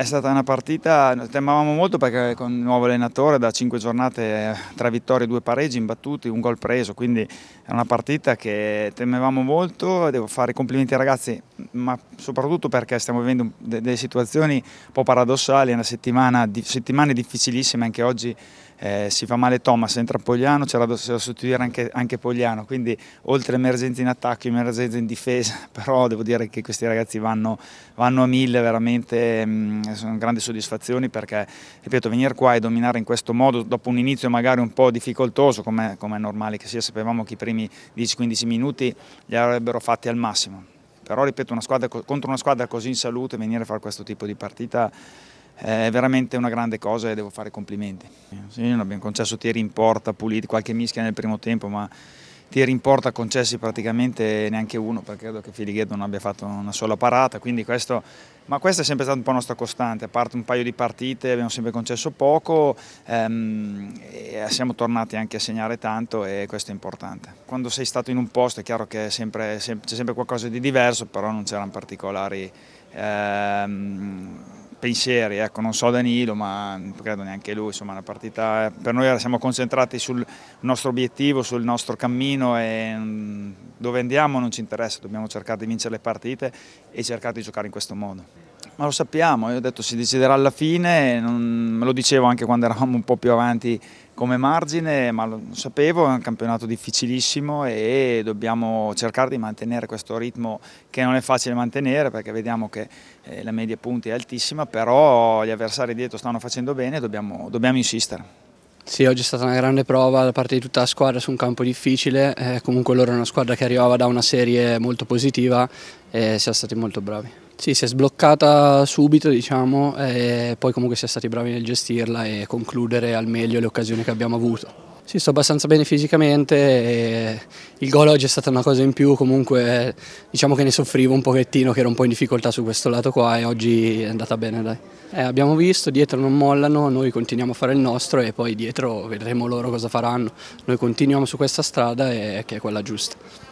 È stata una partita, temavamo molto perché con il nuovo allenatore da cinque giornate, tre vittorie, due pareggi imbattuti, un gol preso, quindi è una partita che temevamo molto, devo fare complimenti ai ragazzi, ma soprattutto perché stiamo vivendo delle situazioni un po' paradossali, è una settimana, settimane difficilissime, anche oggi eh, si fa male Thomas, entra Pogliano, c'era da, sostituire anche, anche, Pogliano, quindi oltre emergenza in attacco, emergenza in difesa, però devo dire che questi ragazzi vanno, vanno a mille, veramente mh, mm, sono grandi soddisfazioni perché, ripeto, venire qua e dominare in questo modo, dopo un inizio magari un po' difficoltoso, come è, com è normale che sia, sapevamo che i primi 10-15 minuti li avrebbero fatti al massimo però ripeto una squadra, contro una squadra così in salute venire a fare questo tipo di partita è veramente una grande cosa e devo fare complimenti. Sì, non abbiamo concesso tiri in porta, puliti, qualche mischia nel primo tempo, ma tiri in porta concessi praticamente neanche uno, perché credo che Filighetto non abbia fatto una sola parata, quindi questo, ma questa è sempre stata un po' la nostra costante, a parte un paio di partite abbiamo sempre concesso poco, ehm, siamo tornati anche a segnare tanto e questo è importante. Quando sei stato in un posto è chiaro che c'è sempre, sempre qualcosa di diverso, però non c'erano particolari... Ehm, pensieri, ecco, non so Danilo, ma credo neanche lui, insomma la partita eh. per noi siamo concentrati sul nostro obiettivo, sul nostro cammino e mm, dove andiamo non ci interessa, dobbiamo cercare di vincere le partite e cercare di giocare in questo modo. Ma lo sappiamo, io ho detto si deciderà alla fine, non, me lo dicevo anche quando eravamo un po' più avanti come margine, ma lo sapevo, è un campionato difficilissimo e dobbiamo cercare di mantenere questo ritmo che non è facile mantenere perché vediamo che eh, la media punti è altissima, però gli avversari dietro stanno facendo bene e dobbiamo, dobbiamo insistere. Sì, oggi è stata una grande prova da parte di tutta la squadra su un campo difficile, eh, comunque loro è una squadra che arrivava da una serie molto positiva e siamo stati molto bravi. Sì, si è sbloccata subito, diciamo, e poi comunque si è stati bravi nel gestirla e concludere al meglio le occasioni che abbiamo avuto. Sì, sto abbastanza bene fisicamente, e il gol oggi è stata una cosa in più, comunque diciamo che ne soffrivo un pochettino, che ero un po' in difficoltà su questo lato qua e oggi è andata bene dai. Eh, abbiamo visto, dietro non mollano, noi continuiamo a fare il nostro e poi dietro vedremo loro cosa faranno, noi continuiamo su questa strada e che è quella giusta.